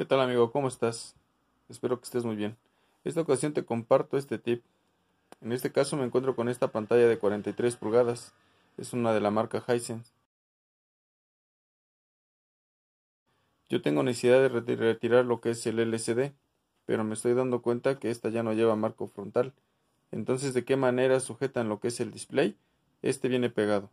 ¿Qué tal amigo? ¿Cómo estás? Espero que estés muy bien. Esta ocasión te comparto este tip. En este caso me encuentro con esta pantalla de 43 pulgadas. Es una de la marca Hisense. Yo tengo necesidad de retirar lo que es el LCD, pero me estoy dando cuenta que esta ya no lleva marco frontal. Entonces, ¿de qué manera sujetan lo que es el display? Este viene pegado.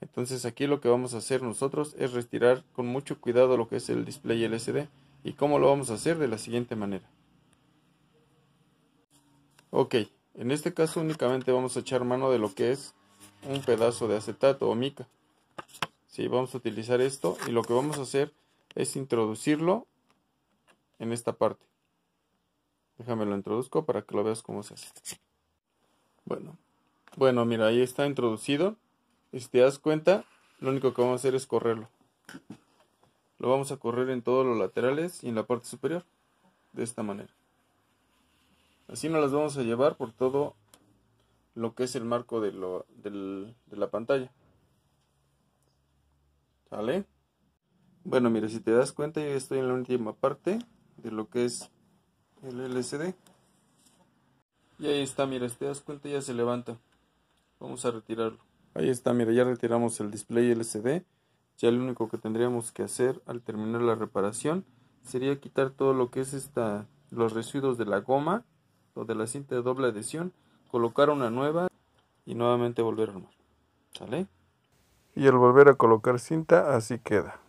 Entonces aquí lo que vamos a hacer nosotros es retirar con mucho cuidado lo que es el display LCD. ¿Y cómo lo vamos a hacer? De la siguiente manera. Ok, en este caso únicamente vamos a echar mano de lo que es un pedazo de acetato o mica. Sí, vamos a utilizar esto y lo que vamos a hacer es introducirlo en esta parte. Déjame lo introduzco para que lo veas cómo se hace. Bueno, bueno, mira, ahí está introducido si te das cuenta, lo único que vamos a hacer es correrlo. Lo vamos a correr en todos los laterales y en la parte superior. De esta manera. Así nos las vamos a llevar por todo lo que es el marco de, lo, de la pantalla. ¿Sale? Bueno, mira, si te das cuenta, yo estoy en la última parte de lo que es el LCD. Y ahí está, mira, si te das cuenta ya se levanta. Vamos a retirarlo. Ahí está, mira, ya retiramos el display LCD. Ya lo único que tendríamos que hacer al terminar la reparación sería quitar todo lo que es esta, los residuos de la goma o de la cinta de doble adhesión, colocar una nueva y nuevamente volver a armar. ¿Sale? Y al volver a colocar cinta así queda.